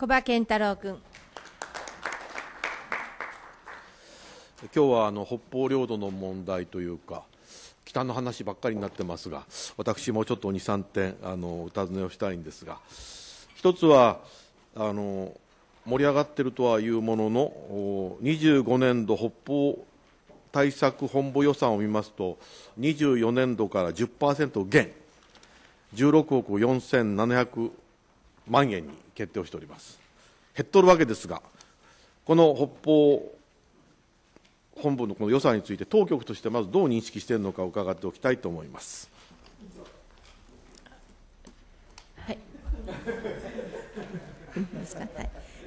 小馬健太郎君。今日はあの北方領土の問題というか、北の話ばっかりになってますが、私もちょっと2、3点あのお尋ねをしたいんですが、一つはあの盛り上がっているとはいうものの、25年度北方対策本部予算を見ますと、24年度から10%減、16億4700万円に決定をしております減っとるわけですがこの北方本部のこの予算について当局としてまずどう認識しているのか伺っておきたいと思います。はい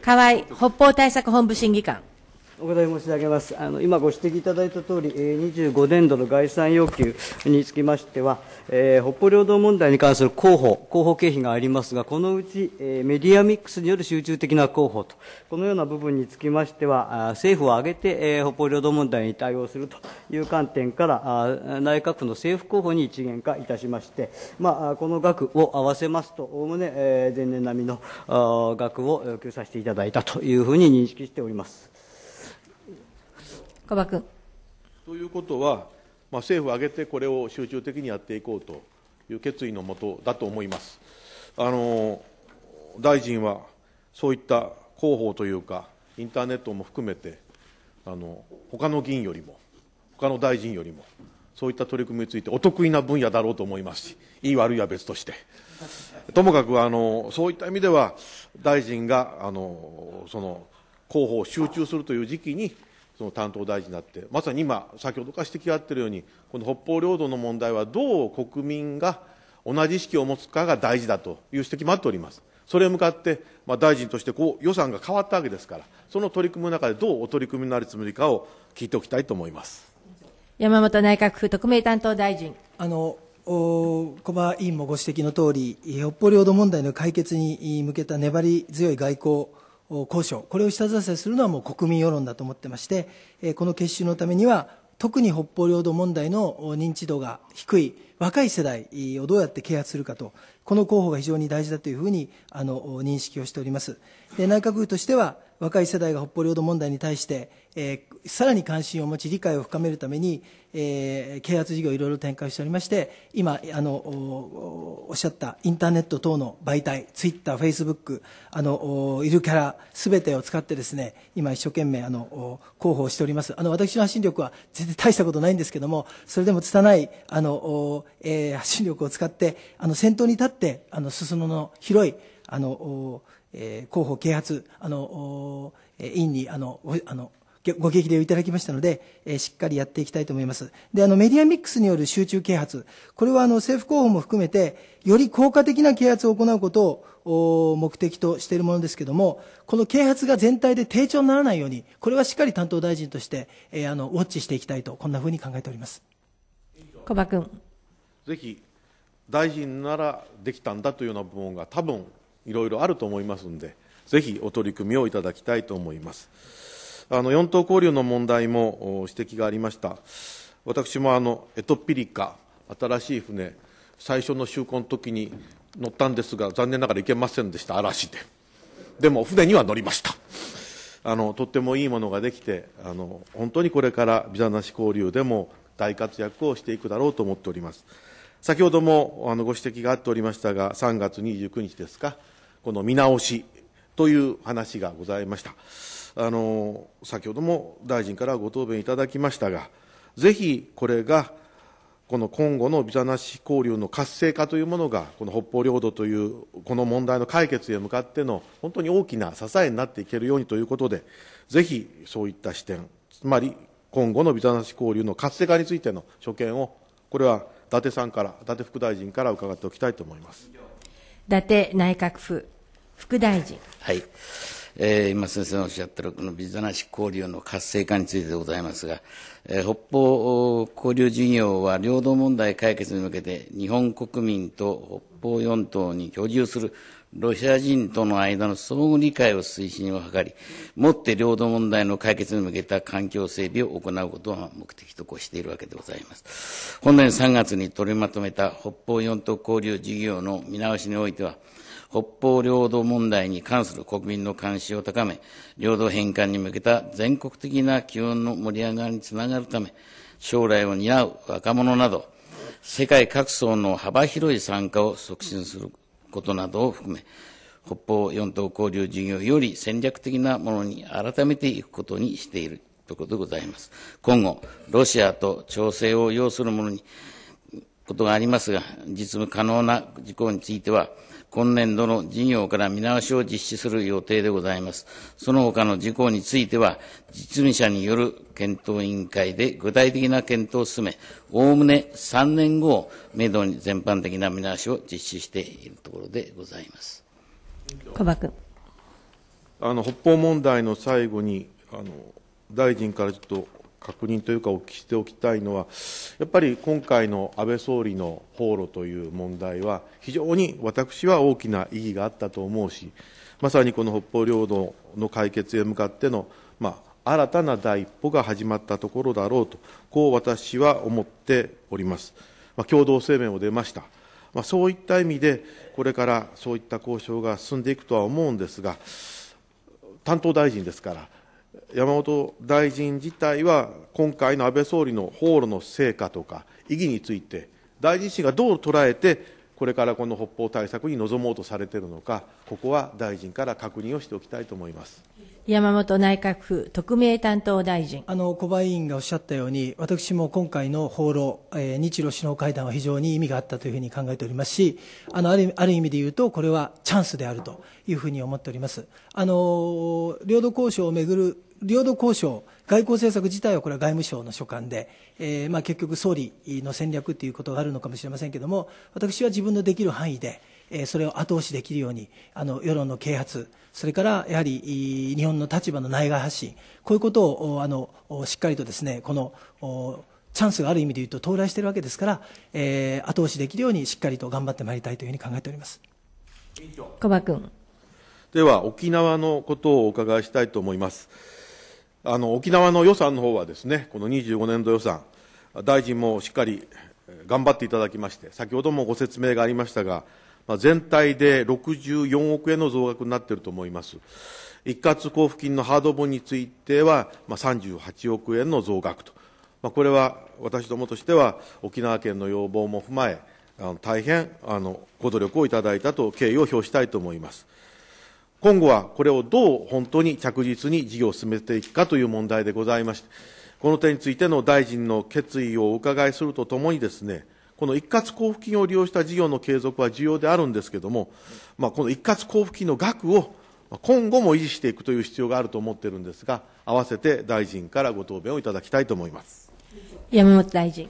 河合北方対策本部審議官お答え申し上げます。あの今ご指摘いただいたとおり、25年度の概算要求につきましては、えー、北方領土問題に関する候補、候補経費がありますが、このうち、えー、メディアミックスによる集中的な候補と、このような部分につきましては、政府を挙げて、えー、北方領土問題に対応するという観点から、内閣府の政府候補に一元化いたしまして、まあ、この額を合わせますと、おおむね、えー、前年並みの額を要求させていただいたというふうに認識しております。小場君。ということは、まあ、政府を挙げてこれを集中的にやっていこうという決意のもとだと思います。あの大臣はそういった広報というか、インターネットも含めて、あの他の議員よりも、他の大臣よりも、そういった取り組みについてお得意な分野だろうと思いますし、いい悪いは別として、ともかくあのそういった意味では、大臣があのその広報を集中するという時期に、その担当大臣になって、まさに今、先ほどから指摘があっているように、この北方領土の問題はどう国民が同じ意識を持つかが大事だという指摘もあっております。それに向かって、まあ、大臣としてこう予算が変わったわけですから、その取り組みの中でどうお取り組みになるつもりかを聞いておきたいと思います山本内閣府特命担当大臣。あの小馬委員もご指摘の通り、北方領土問題の解決に向けた粘り強い外交交渉これを下支えするのはもう国民世論だと思ってましてこの結集のためには特に北方領土問題の認知度が低い若い世代をどうやって啓発するかとこの候補が非常に大事だというふうにあの認識をしておりますで内閣府としては若い世代が北方領土問題に対して、えー、さらに関心を持ち理解を深めるために、えー、啓発事業をいろいろ展開しておりまして今あのおっしゃったインターネット等の媒体ツイッター、フェイスブックあのいるキャラすべてを使ってですね今一生懸命あの広報しておりますあの私の発信力は全然大したことないんですけどもそれでも拙いあの、えー、発信力を使ってあの先頭に立ってあの裾野の広いあのえー、広報啓発あの委員にあのあのご激励をいただきましたので、えー、しっかりやっていきたいと思います。で、あの、メディアミックスによる集中啓発、これはあの、政府広報も含めて、より効果的な啓発を行うことを目的としているものですけども、この啓発が全体で低調にならないように、これはしっかり担当大臣として、えー、あの、ウォッチしていきたいと、こんなふうに考えております。小葉君。ぜひ、大臣ならできたんだというような部分が多分いろいろあると思いますので、ぜひお取り組みをいただきたいと思います。あの四島交流の問題も指摘がありました。私もあのエトピリカ、新しい船、最初の就航の時に乗ったんですが、残念ながら行けませんでした、嵐で。でも船には乗りました。あのとってもいいものができてあの、本当にこれからビザなし交流でも大活躍をしていくだろうと思っております。先ほどもあのご指摘があっておりましたが、3月29日ですか、この見直しという話がございました。あの先ほども大臣からご答弁いただきましたが、ぜひこれが、この今後のビザなし交流の活性化というものが、この北方領土という、この問題の解決へ向かっての本当に大きな支えになっていけるようにということで、ぜひそういった視点、つまり今後のビザなし交流の活性化についての所見を、これは伊達さんから、伊達副大臣から伺っておきたいと思います。伊達内閣府副大臣。はい。えー、今先生のおっしゃってるこのビザなし交流の活性化についてでございますが、えー、北方交流事業は領土問題解決に向けて日本国民と北方四島に居住するロシア人との間の相互理解を推進を図り、もって領土問題の解決に向けた環境整備を行うことが目的としているわけでございます。本年3月に取りまとめた北方四島交流事業の見直しにおいては、北方領土問題に関する国民の関心を高め、領土返還に向けた全国的な基本の盛り上がりにつながるため、将来を担う若者など、世界各層の幅広い参加を促進することなどを含め、北方四島交流事業より戦略的なものに改めていくことにしているということでございます。今後、ロシアと調整を要するものに、ことがありますが、実務可能な事項については、今年度の事業から見直しを実施する予定でございます。その他の事項については、実務者による検討委員会で具体的な検討を進め、おおむね3年後をめどに全般的な見直しを実施しているところでございます。小葉君。あの北方問題の最後にあの大臣からちょっと確認というか、お聞きしておきたいのは、やっぱり今回の安倍総理の訪浪という問題は、非常に私は大きな意義があったと思うし、まさにこの北方領土の解決へ向かっての、まあ、新たな第一歩が始まったところだろうと、こう私は思っております。まあ、共同声明を出ました。まあ、そういった意味で、これからそういった交渉が進んでいくとは思うんですが、担当大臣ですから、山本大臣自体は、今回の安倍総理の訪ロの成果とか、意義について、大臣自身がどう捉えて、これからこの北方対策に臨もうとされているのか、ここは大臣から確認をしておきたいと思います山本内閣府特命担当大臣あの小林委員がおっしゃったように、私も今回の訪ロ、えー、日露首脳会談は非常に意味があったというふうに考えておりますし、あのあるある意味で言うと、これはチャンスであるというふうに思っております。あの領土交渉をめぐる領土交渉、外交政策自体はこれは外務省の所管で、えー、まあ結局、総理の戦略ということがあるのかもしれませんけれども、私は自分のできる範囲で、えー、それを後押しできるように、あの世論の啓発、それからやはり日本の立場の内外発信、こういうことをあのしっかりとですねこのチャンスがある意味でいうと到来しているわけですから、えー、後押しできるようにしっかりと頑張ってまいりたいというふうに考えております。小葉君では沖縄のことをお伺いしたいと思います。あの沖縄の予算の方はですね、この25年度予算、大臣もしっかり頑張っていただきまして、先ほどもご説明がありましたが、まあ、全体で64億円の増額になっていると思います。一括交付金のハード分については、まあ、38億円の増額と、まあ、これは私どもとしては沖縄県の要望も踏まえ、あの大変あのご努力をいただいたと敬意を表したいと思います。今後はこれをどう本当に着実に事業を進めていくかという問題でございまして、この点についての大臣の決意をお伺いするとともにですね、この一括交付金を利用した事業の継続は重要であるんですけれども、まあ、この一括交付金の額を今後も維持していくという必要があると思っているんですが、合わせて大臣からご答弁をいただきたいと思います山本大臣。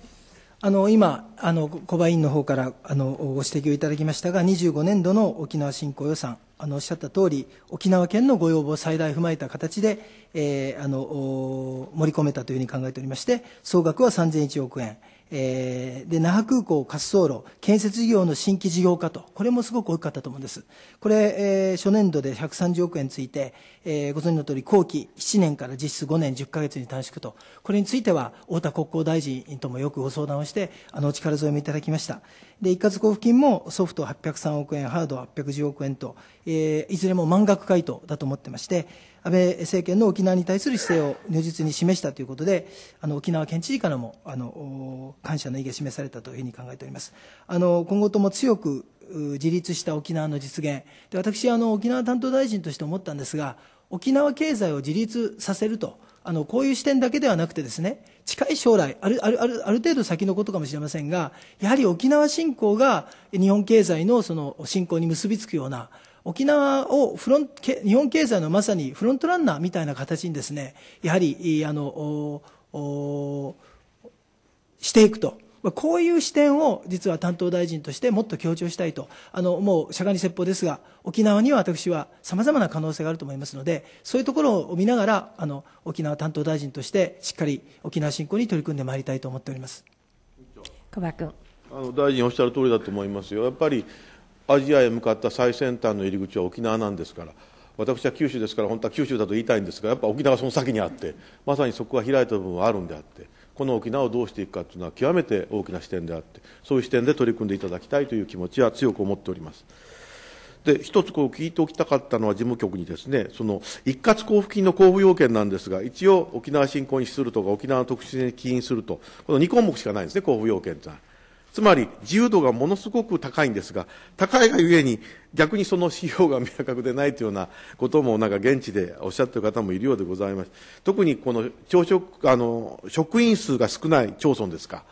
あの今あの、小林委員の方からあのご指摘をいただきましたが、25年度の沖縄振興予算、あのおっしゃった通り、沖縄県のご要望を最大踏まえた形で、えー、あの盛り込めたというふうに考えておりまして、総額は3001億円。えー、で那覇空港滑走路建設事業の新規事業化とこれもすごく大きかったと思うんですこれ、えー、初年度で130億円について、えー、ご存知の通り後期7年から実質5年10か月に短縮とこれについては太田国交大臣ともよくご相談をしてあのお力添えもいただきましたで一括交付金もソフト803億円ハード810億円と、えー、いずれも満額回答だと思ってまして安倍政権の沖縄に対する姿勢を如実に示したということで、あの沖縄県知事からもあの感謝の意が示されたというふうに考えております。あの今後とも強く自立した沖縄の実現、で私あの、沖縄担当大臣として思ったんですが、沖縄経済を自立させると、あのこういう視点だけではなくてですね、近い将来あるあるある、ある程度先のことかもしれませんが、やはり沖縄振興が日本経済のその振興に結びつくような、沖縄をフロン日本経済のまさにフロントランナーみたいな形にですねやはりあのしていくと。こういう視点を実は担当大臣としてもっと強調したいと、あのもう釈迦に説法ですが、沖縄には私はさまざまな可能性があると思いますので、そういうところを見ながら、あの沖縄担当大臣としてしっかり沖縄振興に取り組んでまいりたいと思っております。久保君あの大臣おっしゃる通りだと思いますよ。やっぱりアジアへ向かった最先端の入り口は沖縄なんですから私は九州ですから本当は九州だと言いたいんですがやっぱ沖縄はその先にあってまさにそこが開いた部分はあるんであってこの沖縄をどうしていくかというのは極めて大きな視点であってそういう視点で取り組んでいただきたいという気持ちは強く思っております。で一つこう聞いておきたかったのは事務局にですねその一括交付金の交付要件なんですが一応沖縄振興に資するとか沖縄の特殊に起因するとこの2項目しかないんですね交付要件というのは。つまり自由度がものすごく高いんですが、高いがゆえに逆にその指標が明確でないというようなこともなんか現地でおっしゃってる方もいるようでございます。特にこの朝食、あの、職員数が少ない町村ですか。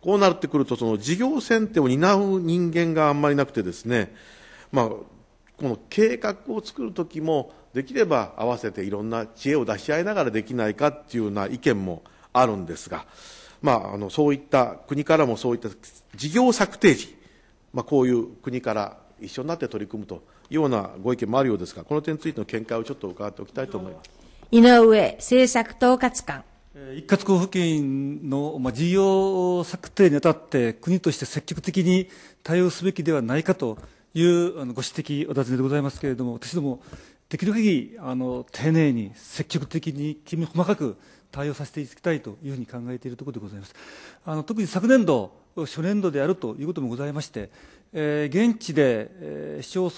こうなってくると、その事業選定を担う人間があんまりなくてですね、まあ、この計画を作るときも、できれば合わせていろんな知恵を出し合いながらできないかっていうような意見もあるんですが、まあ、あのそういった国からもそういった事業策定時、まあ、こういう国から一緒になって取り組むというようなご意見もあるようですが、この点についての見解をちょっと伺っておきたいと思います井上政策統括官。一括交付金の事業策定にあたって、国として積極的に対応すべきではないかというご指摘、お尋ねでございますけれども、私ども、できる限りあり丁寧に積極的にきめ細かく対応させていきたいというふうに考えているところでございます。あの特に昨年度、初年度であるということもございまして、えー、現地で、えー、市町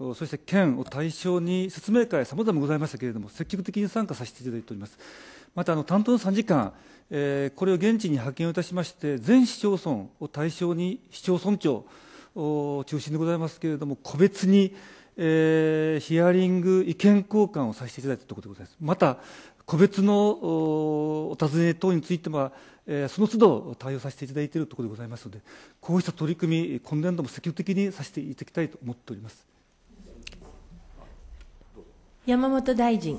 村、そして県を対象に説明会、さまざまございましたけれども、積極的に参加させていただいております。またあの担当の3時間、えー、これを現地に派遣をいたしまして、全市町村を対象に、市町村長を中心でございますけれども、個別に、えー、ヒアリング、意見交換をさせていただいたところでございます。また、個別のお尋ね等については、えその都度対応させていただいているところでございますので、こうした取り組み、今年度も積極的にさせていただきたいと思っております山本大臣。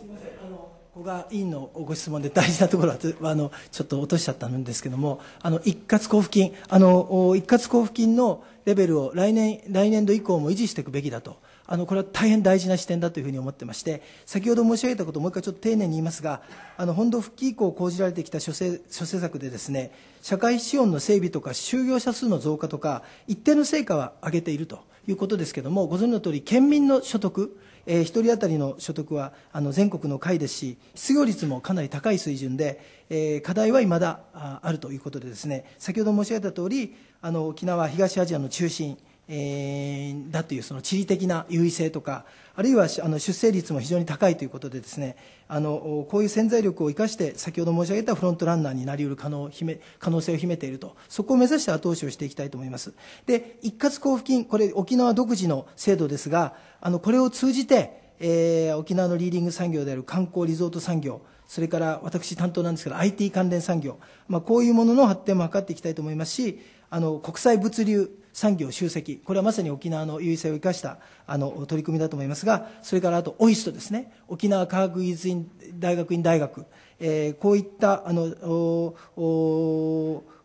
こが委員のご質問で大事なところは あのちょっと落としちゃったんですけどもあの一括交付金あの一括交付金のレベルを来年来年度以降も維持していくべきだとあのこれは大変大事な視点だというふうに思ってまして先ほど申し上げたことをもう一回ちょっと丁寧に言いますがあの本土復帰以降講じられてきた諸政諸政策でですね社会資本の整備とか就業者数の増加とか一定の成果は上げているということですけどもご存知の通り県民の所得えー、1人当たりの所得はあの全国の下位ですし失業率もかなり高い水準で、えー、課題はいまだあるということでですね先ほど申し上げたとおりあの沖縄東アジアの中心えだというその地理的な優位性とかあるいはあの出生率も非常に高いということでですねあのこういう潜在力を生かして先ほど申し上げたフロントランナーになりうる可能め可能性を秘めているとそこを目指して後押しをしていきたいと思いますで一括交付金これ沖縄独自の制度ですがあのこれを通じて、えー、沖縄のリーディング産業である観光リゾート産業それから私担当なんですけど IT 関連産業、まあ、こういうものの発展も図っていきたいと思いますしあの国際物流産業集積、これはまさに沖縄の優位性を生かしたあの取り組みだと思いますが、それからあと OIST ですね、沖縄科学技術院大学院大学、えー、こういったあのお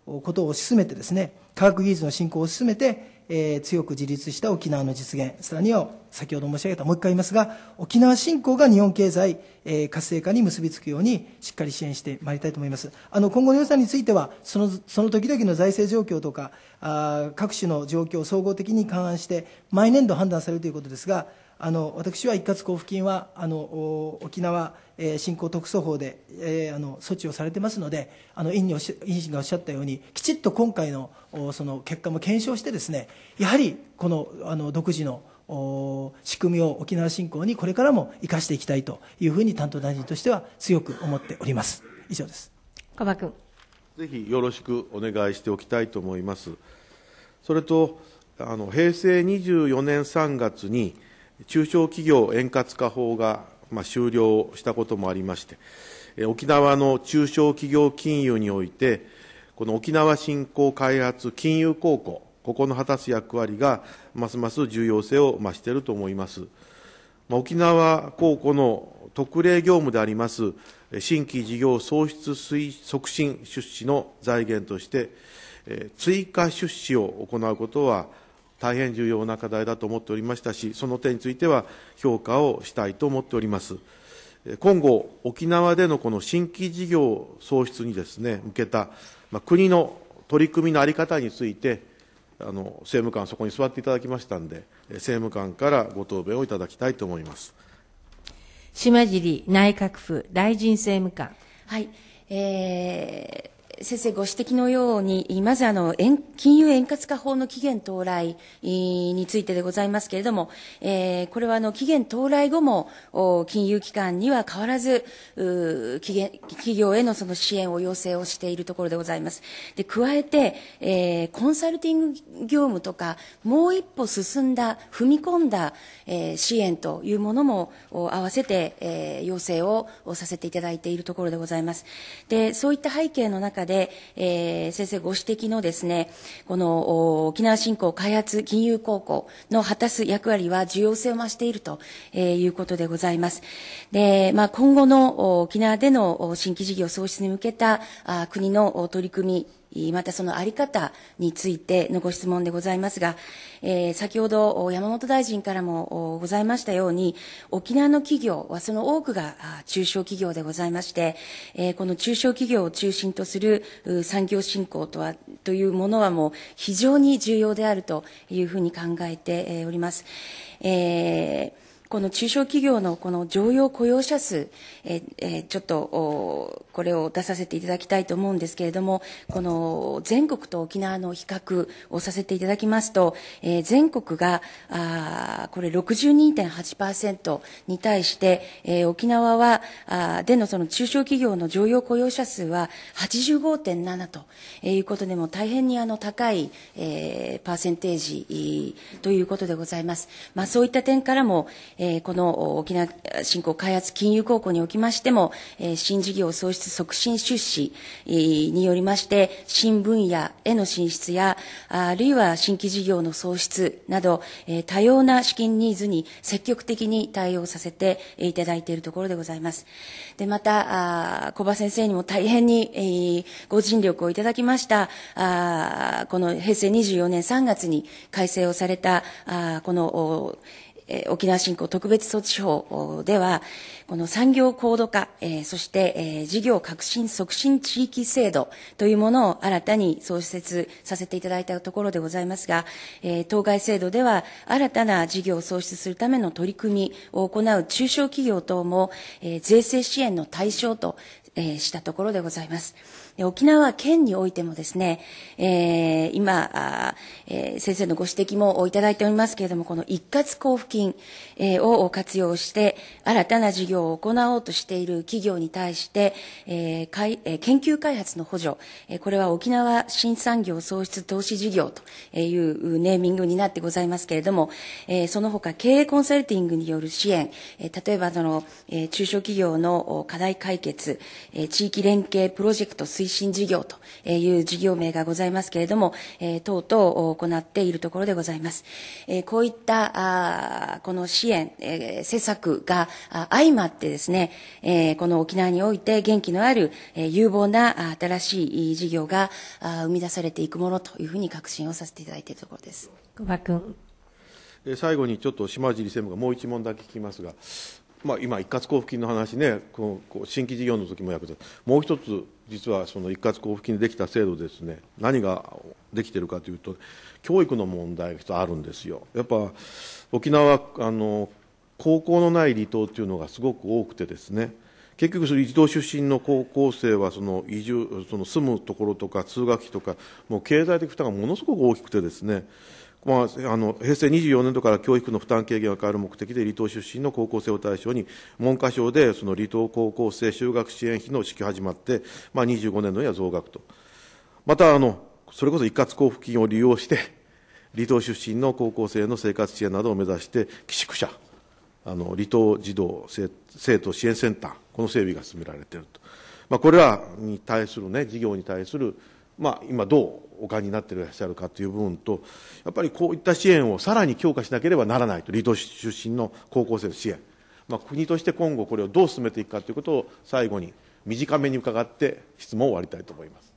おことを進めてですね、科学技術の振興を進めて、えー、強く自立した沖縄の実現さらには先ほど申し上げたもう一回言いますが沖縄振興が日本経済、えー、活性化に結びつくようにしっかり支援してまいりたいと思いますあの今後の予算についてはそのその時々の財政状況とかあ各種の状況を総合的に勘案して毎年度判断されるということですがあの私は一括交付金はあの沖縄、え振興特措法で、えー、あの措置をされてますので、あの委員におし委員がおっしゃったように、きちっと今回のその結果も検証して、ですねやはりこのあの独自の仕組みを沖縄振興にこれからも生かしていきたいというふうに担当大臣としては強く思っております。以上です小葉君ぜひよろしくお願いしておきたいと思います。それとあの平成24年3月に中小企業円滑化法が、まあ、終了したこともありまして、沖縄の中小企業金融において、この沖縄振興開発金融公庫、ここの果たす役割が、ますます重要性を増していると思います。まあ、沖縄公庫の特例業務であります、新規事業創出促進出資の財源として、追加出資を行うことは、大変重要な課題だと思っておりましたし、その点については評価をしたいと思っております。今後、沖縄でのこの新規事業創出にですね、向けた、まあ、国の取り組みのあり方について、あの政務官、そこに座っていただきましたんで、政務官からご答弁をいただきたいと思います島尻内閣府大臣政務官。はい、えー先生ご指摘のように、まずあの、金融円滑化法の期限到来についてでございますけれども、えー、これはあの、期限到来後も、金融機関には変わらず、企業へのその支援を要請をしているところでございます。で、加えて、えー、コンサルティング業務とか、もう一歩進んだ、踏み込んだ、えー、支援というものも、合わせて、えー、要請をさせていただいているところでございます。で、そういった背景の中で、で、えー、先生ご指摘のですね、この沖縄振興開発金融高校の果たす役割は重要性を増しているということでございます。で、まあ、今後の沖縄での新規事業創出に向けた国の取り組みまたそのあり方についてのご質問でございますが、えー、先ほど山本大臣からもございましたように、沖縄の企業はその多くが中小企業でございまして、えー、この中小企業を中心とする産業振興とは、というものはもう非常に重要であるというふうに考えております。えーこの中小企業のこの常用雇用者数、ええちょっとこれを出させていただきたいと思うんですけれども、この全国と沖縄の比較をさせていただきますと、え全国があこれ62.8%に対して、え沖縄はあでのその中小企業の常用雇用者数は85.7ということでも大変にあの高い、えー、パーセンテージということでございます。まあ、そういった点からも、えこの沖縄振興開発金融公庫におきましても、え新事業創出促進出資によりまして、新分野への進出や、あるいは新規事業の創出など、え多様な資金ニーズに積極的に対応させていただいているところでございます。で、また、あ小葉先生にも大変に、えご尽力をいただきました、あこの平成24年3月に改正をされた、あこの、え沖縄振興特別措置法では、この産業高度化、えそして、え事業革新促進地域制度というものを新たに創設させていただいたところでございますが、え当該制度では、新たな事業を創出するための取り組みを行う中小企業等も、え税制支援の対象と、えしたところでございます。沖縄県においてもですね、えー、今、えー、先生のご指摘もいただいておりますけれども、この一括交付金、えー、を活用して、新たな事業を行おうとしている企業に対して、えーかいえー、研究開発の補助、えー、これは沖縄新産業創出投資事業というネーミングになってございますけれども、えー、その他経営コンサルティングによる支援、えー、例えばその、えー、中小企業の課題解決、えー、地域連携プロジェクト推進進事業という事業名がございますけれども、え等々行っているところでございます。えこういったあこの支援、え施策が相まってですね、えこの沖縄において元気のある、え有望な新しい事業が生み出されていくものというふうに確信をさせていただいているところです。小葉君最後にちょっと島尻専務がもう一問だけ聞きますが、まあ、今、一括交付金の話ね、この新規事業の時もやけど、もう一つ、実はその一括交付金でできた制度ですね、何ができてるかというと、教育の問題が一つあるんですよ。やっぱ沖縄あの高校のない離島っていうのがすごく多くてですね、結局、一度出身の高校生はその移住、その住むところとか通学費とか、もう経済的負担がものすごく大きくてですね、まあ、あの平成24年度から教育の負担軽減をえる目的で離島出身の高校生を対象に文科省でその離島高校生就学支援費の支給始まって、まあ、25年度には増額とまたあのそれこそ一括交付金を利用して離島出身の高校生の生活支援などを目指して寄宿舎あの離島児童生徒支援センターこの整備が進められていると、まあ、これらに対するね事業に対するまあ、今どうお感じになっていらっしゃるかという部分と、やっぱりこういった支援をさらに強化しなければならないと、離島出身の高校生の支援、まあ、国として今後、これをどう進めていくかということを最後に短めに伺って、質問を終わりたいと思います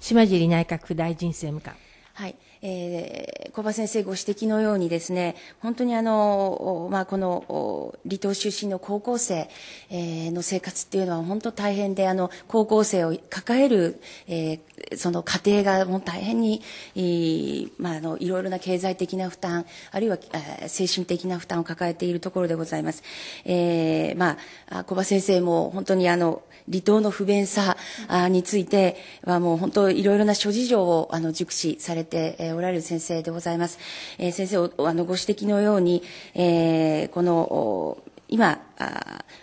島尻内閣府大臣政務官。はいえー、小林先生ご指摘のようにですね、本当にあの、まあ、この、離島出身の高校生、えー、の生活っていうのは本当大変で、あの、高校生を抱える、えー、その家庭がもう大変に、いまあ、あの、いろいろな経済的な負担、あるいは、えー、精神的な負担を抱えているところでございます。えー、まあ、小林先生も本当にあの、離島の不便さについてはもう本当いろいろな諸事情をあの熟知されて、えーおられる先生でございます。えー、先生、あの、ご指摘のように、えー、この、今、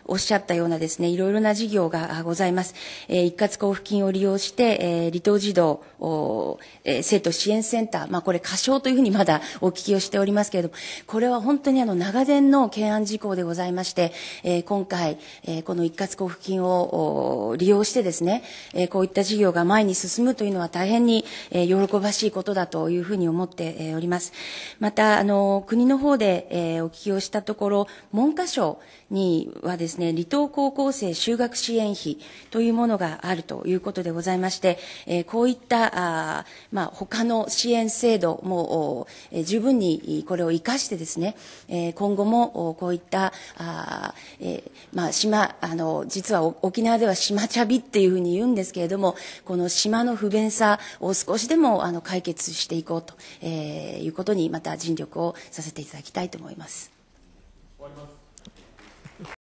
おっしゃったようなですね、いろいろな事業がございます。えー、一括交付金を利用して、えー、離島児童、えー、生徒支援センター、まあこれ過小というふうにまだ お聞きをしておりますけれども、これは本当にあの長年の懸案事項でございまして、えー、今回、えー、この一括交付金を利用してですね、えー、こういった事業が前に進むというのは大変に、えー、喜ばしいことだというふうに思ってえおります。また、あの、国の方で、えー、お聞きをしたところ、文科省ににはですね、離島高校生就学支援費というものがあるということでございまして、えー、こういった、あまあ、他の支援制度も、えー、十分にこれを活かしてですね、えー、今後もこういった、あえー、まあ、島、あの、実は沖縄では島茶びっていうふうに言うんですけれども、この島の不便さを少しでもあの解決していこうと、えー、いうことにまた尽力をさせていただきたいと思います。終わります